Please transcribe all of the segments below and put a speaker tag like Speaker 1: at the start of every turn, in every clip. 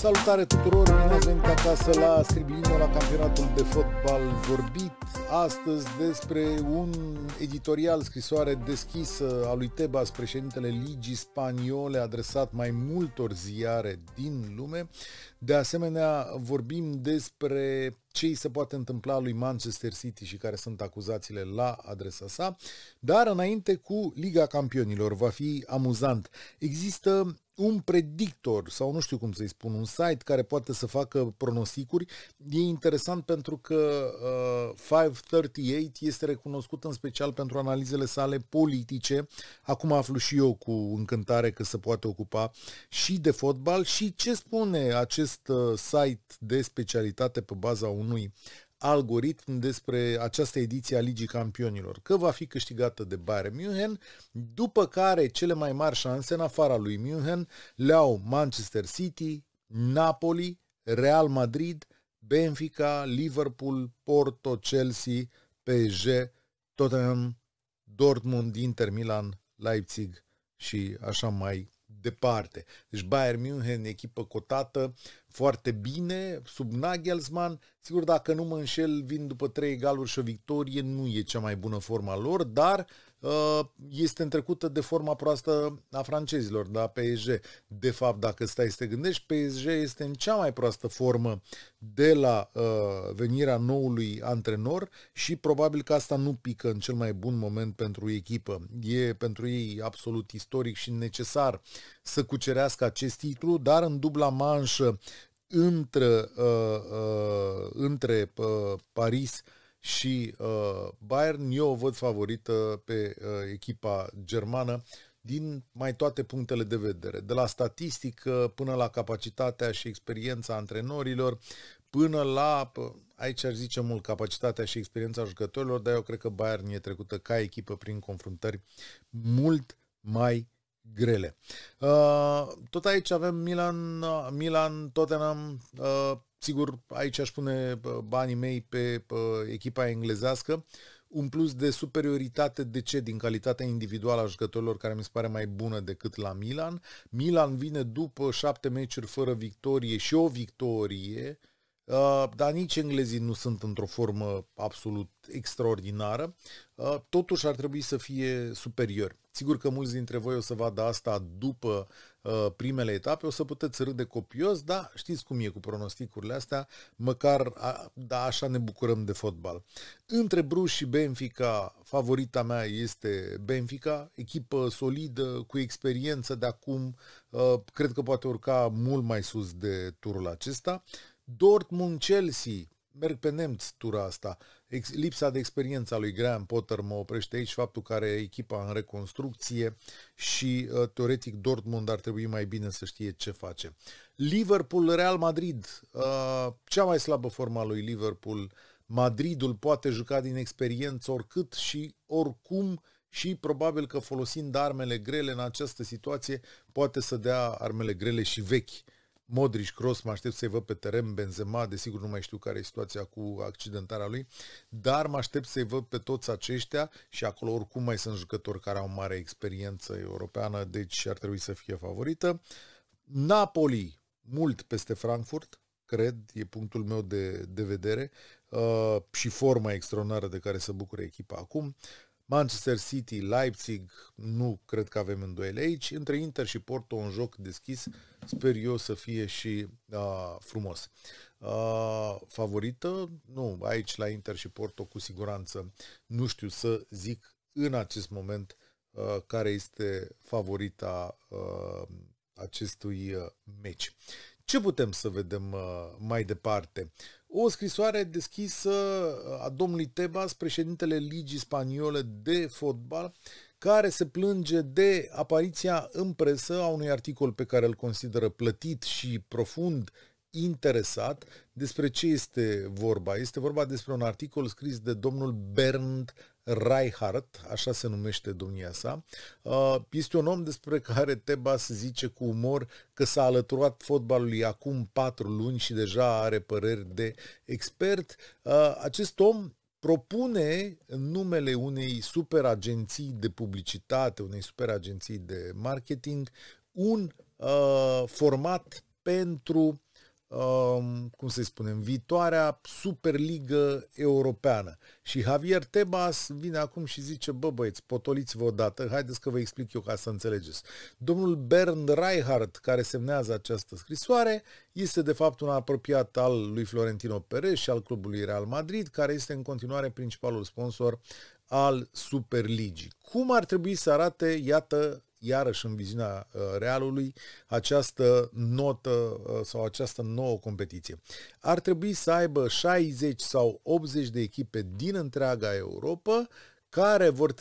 Speaker 1: Salutare tuturor, bine ați venit acasă la Stribilino, la campionatul de fotbal vorbit. Astăzi despre un editorial, scrisoare deschisă a lui Tebas, președintele Ligii Spaniole, adresat mai multor ziare din lume, de asemenea, vorbim despre ce îi se poate întâmpla lui Manchester City și care sunt acuzațiile la adresa sa, dar înainte cu Liga Campionilor va fi amuzant. Există un predictor sau nu știu cum să-i spun, un site care poate să facă pronosticuri. E interesant pentru că uh, 538 este recunoscut în special pentru analizele sale politice. Acum aflu și eu cu încântare că se poate ocupa și de fotbal și ce spune acest acest uh, site de specialitate pe baza unui algoritm despre această ediție a Ligii Campionilor, că va fi câștigată de Bayern München, după care cele mai mari șanse în afara lui München le-au Manchester City, Napoli, Real Madrid, Benfica, Liverpool, Porto, Chelsea, PSG, Tottenham, Dortmund, Inter Milan, Leipzig și așa mai departe. Deci Bayern München, echipă cotată, foarte bine sub Nagelsmann. Sigur, dacă nu mă înșel, vin după trei egaluri și o victorie, nu e cea mai bună forma lor, dar uh, este întrecută de forma proastă a francezilor, da, PSG. De fapt, dacă stai să te gândești, PSG este în cea mai proastă formă de la uh, venirea noului antrenor și probabil că asta nu pică în cel mai bun moment pentru echipă. E pentru ei absolut istoric și necesar să cucerească acest titlu, dar în dubla manșă între, uh, uh, între uh, Paris și uh, Bayern, eu o văd favorită pe uh, echipa germană din mai toate punctele de vedere, de la statistică până la capacitatea și experiența antrenorilor, până la, uh, aici ar zice mult, capacitatea și experiența jucătorilor, dar eu cred că Bayern e trecută ca echipă prin confruntări mult mai grele. Uh, tot aici avem Milan, uh, Milan Tottenham, uh, sigur aici aș pune uh, banii mei pe uh, echipa englezească, un plus de superioritate de ce? Din calitatea individuală a jucătorilor care mi se pare mai bună decât la Milan. Milan vine după șapte meciuri fără victorie și o victorie, Uh, dar nici englezii nu sunt într-o formă absolut extraordinară, uh, totuși ar trebui să fie superior. Sigur că mulți dintre voi o să vadă asta după uh, primele etape, o să puteți râde copios, dar știți cum e cu pronosticurile astea, măcar a, da, așa ne bucurăm de fotbal. Între Bruges și Benfica, favorita mea este Benfica, echipă solidă, cu experiență de acum, uh, cred că poate urca mult mai sus de turul acesta. Dortmund-Chelsea, merg pe nemți tura asta. Ex- lipsa de experiență a lui Graham Potter mă oprește aici, faptul că are echipa în reconstrucție și uh, teoretic Dortmund ar trebui mai bine să știe ce face. Liverpool-Real Madrid, uh, cea mai slabă forma lui Liverpool. Madridul poate juca din experiență oricât și oricum și probabil că folosind armele grele în această situație poate să dea armele grele și vechi Modric, Cross, mă aștept să-i văd pe teren, Benzema, desigur nu mai știu care e situația cu accidentarea lui, dar mă aștept să-i văd pe toți aceștia și acolo oricum mai sunt jucători care au mare experiență europeană, deci ar trebui să fie favorită. Napoli, mult peste Frankfurt, cred, e punctul meu de, de vedere, uh, și forma extraordinară de care se bucură echipa acum. Manchester City, Leipzig, nu cred că avem îndoiele aici. Între Inter și Porto, un joc deschis, sper eu să fie și uh, frumos. Uh, favorită? Nu, aici la Inter și Porto cu siguranță nu știu să zic în acest moment uh, care este favorita uh, acestui uh, meci. Ce putem să vedem uh, mai departe? Uh, o scrisoare deschisă uh, a domnului Tebas, președintele Ligii Spaniole de Fotbal, care se plânge de apariția în presă a unui articol pe care îl consideră plătit și profund interesat despre ce este vorba. Este vorba despre un articol scris de domnul Bernd Reichardt, așa se numește domnia sa. Uh, este un om despre care Tebas zice cu umor că s-a alăturat fotbalului acum patru luni și deja are păreri de expert. Uh, acest om propune în numele unei superagenții de publicitate, unei superagenții de marketing, un uh, format pentru Um, cum să-i spunem, viitoarea Superligă Europeană. Și Javier Tebas vine acum și zice, bă băieți, potoliți-vă odată, haideți că vă explic eu ca să înțelegeți. Domnul Bernd Reinhardt, care semnează această scrisoare, este de fapt un apropiat al lui Florentino Perez și al clubului Real Madrid, care este în continuare principalul sponsor al Superligii. Cum ar trebui să arate, iată, iarăși în viziunea uh, realului această notă uh, sau această nouă competiție. Ar trebui să aibă 60 sau 80 de echipe din întreaga Europa care vor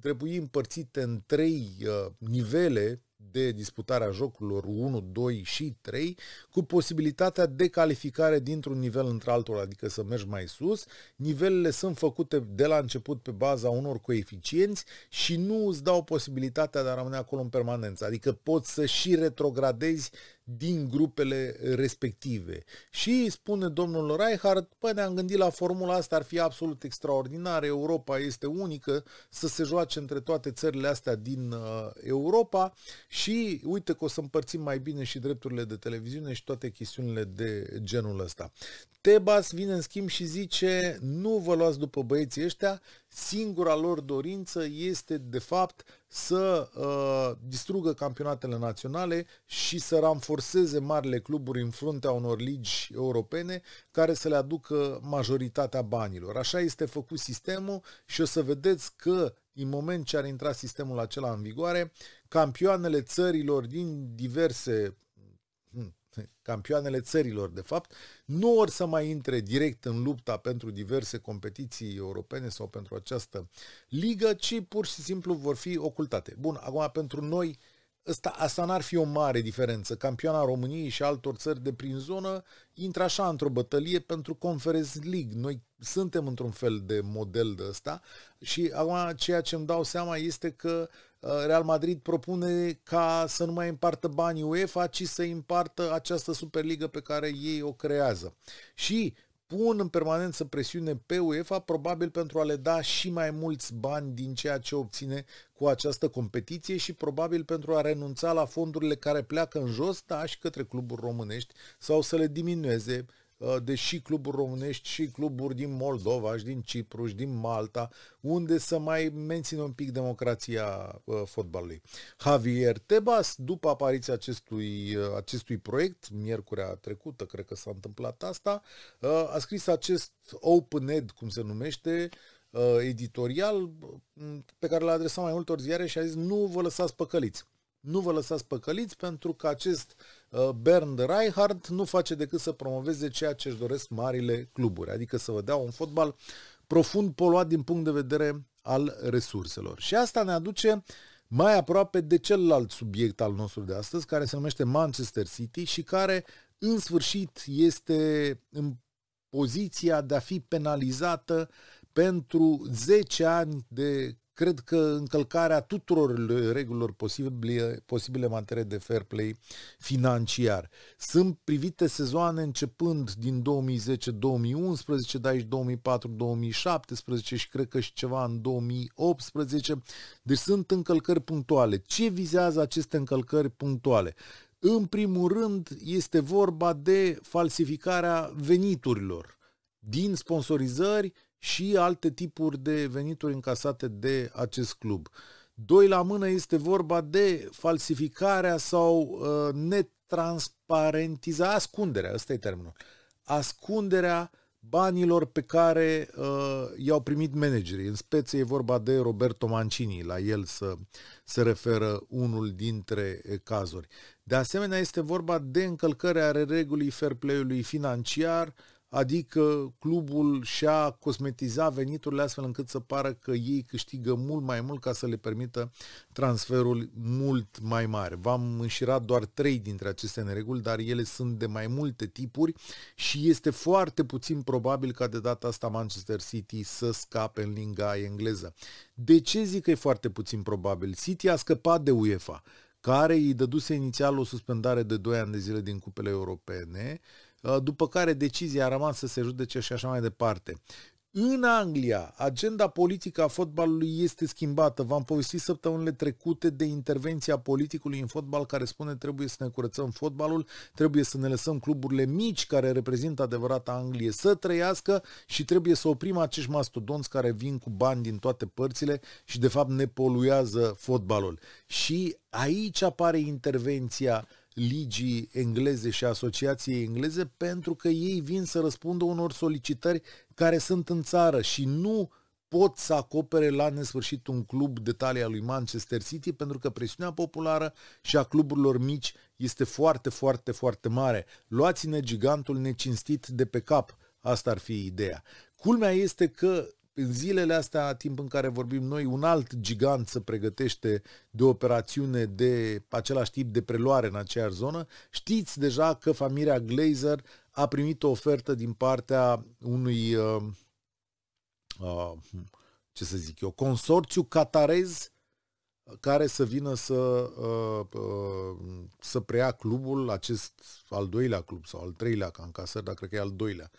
Speaker 1: trebui împărțite în trei uh, nivele de disputarea jocurilor 1, 2 și 3 cu posibilitatea de calificare dintr-un nivel într-altul, adică să mergi mai sus. Nivelele sunt făcute de la început pe baza unor coeficienți și nu îți dau posibilitatea de a rămâne acolo în permanență, adică poți să și retrogradezi din grupele respective. Și spune domnul Reinhardt, păi ne-am gândit la formula asta, ar fi absolut extraordinară, Europa este unică, să se joace între toate țările astea din uh, Europa și uite că o să împărțim mai bine și drepturile de televiziune și toate chestiunile de genul ăsta. Tebas vine în schimb și zice nu vă luați după băieții ăștia, singura lor dorință este de fapt să uh, distrugă campionatele naționale și să ramforseze marile cluburi în fruntea unor ligi europene care să le aducă majoritatea banilor. Așa este făcut sistemul și o să vedeți că în moment ce ar intra sistemul acela în vigoare, campioanele țărilor din diverse hmm, campioanele țărilor, de fapt, nu or să mai intre direct în lupta pentru diverse competiții europene sau pentru această ligă, ci pur și simplu vor fi ocultate. Bun, acum pentru noi Asta, asta n-ar fi o mare diferență. Campioana României și altor țări de prin zonă intră așa într-o bătălie pentru Conference League. Noi suntem într-un fel de model de ăsta și acum ceea ce îmi dau seama este că Uh, Real Madrid propune ca să nu mai împartă banii UEFA, ci să împartă această Superligă pe care ei o creează. Și pun în permanență presiune pe UEFA, probabil pentru a le da și mai mulți bani din ceea ce obține cu această competiție și probabil pentru a renunța la fondurile care pleacă în jos, da, și către cluburi românești sau să le diminueze Uh, deși cluburi românești și cluburi din Moldova și din Cipru și din Malta, unde să mai mențină un pic democrația uh, fotbalului. Javier Tebas, după apariția acestui, uh, acestui proiect, miercurea trecută, cred că s-a întâmplat asta, a scris acest Open Ed, cum se numește, editorial mm, pe care l-a adresat mai multor ziare și a zis nu vă lăsați păcăliți. Nu vă lăsați păcăliți pentru că acest Uh, Bernd Reinhardt nu face decât să promoveze ceea ce își doresc marile cluburi, adică să vă dea un fotbal profund poluat din punct de vedere al resurselor. Și asta ne aduce mai aproape de celălalt subiect al nostru de astăzi, care se numește Manchester City și care în sfârșit este în poziția de a fi penalizată pentru 10 ani de cred că încălcarea tuturor regulilor posibile, posibile în materie de fair play financiar. Sunt privite sezoane începând din 2010-2011, de aici 2004-2017 și cred că și ceva în 2018. Deci sunt încălcări punctuale. Ce vizează aceste încălcări punctuale? În primul rând este vorba de falsificarea veniturilor din sponsorizări și alte tipuri de venituri încasate de acest club. Doi la mână este vorba de falsificarea sau uh, netransparentiza, ascunderea, ăsta e termenul, ascunderea banilor pe care uh, i-au primit managerii. În speție e vorba de Roberto Mancini, la el să se referă unul dintre cazuri. De asemenea, este vorba de încălcări ale regulii fair play-ului financiar, uh, adică clubul și-a cosmetizat veniturile astfel încât să pară că ei câștigă mult mai mult ca să le permită transferul mult mai mare. V-am înșirat doar trei dintre aceste nereguli, dar ele sunt de mai multe tipuri și este foarte puțin probabil ca de data asta Manchester City să scape în linga engleză. De ce zic că e foarte puțin probabil? City a scăpat de UEFA care îi dăduse inițial o suspendare de 2 ani de zile din cupele europene Uh, după care decizia a rămas să se judece și așa mai departe. În Anglia, agenda politică a fotbalului este schimbată. V-am povestit săptămânile trecute de intervenția politicului în fotbal care spune trebuie să ne curățăm fotbalul, trebuie să ne lăsăm cluburile mici care reprezintă adevărata Anglie să trăiască și trebuie să oprim acești mastodonți care vin cu bani din toate părțile și de fapt ne poluează fotbalul. Și aici apare intervenția uh, ligii engleze și asociației engleze pentru că ei vin să răspundă unor solicitări care sunt în țară și nu pot să acopere la nesfârșit un club de talia lui Manchester City pentru că presiunea populară și a cluburilor mici este foarte, foarte, foarte mare. Luați-ne gigantul necinstit de pe cap. Asta ar fi ideea. Culmea este că în zilele astea, timp în care vorbim noi, un alt gigant se pregătește de operațiune de același tip de preluare în aceeași zonă. Știți deja că familia Glazer a primit o ofertă din partea unui, uh, uh, ce să zic eu, consorțiu catarez care să vină să, uh, uh, să preia clubul, acest al doilea club sau al treilea, ca în casă, dar cred că e al doilea,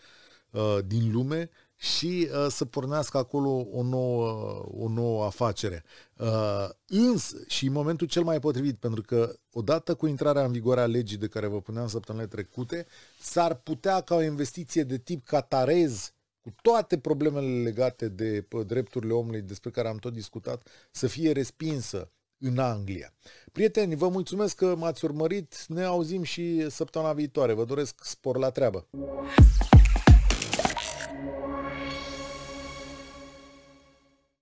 Speaker 1: uh, din lume, uh, și uh, să pornească acolo o nouă, o nouă afacere. Uh, însă, și în momentul cel mai potrivit, pentru că odată cu intrarea în vigoare a legii de care vă puneam săptămânile trecute, s-ar putea ca o investiție de tip catarez cu toate problemele legate de drepturile omului despre care am tot discutat, să fie respinsă în Anglia. Prieteni, vă mulțumesc că m-ați urmărit, ne auzim și săptămâna viitoare. Vă doresc spor la treabă!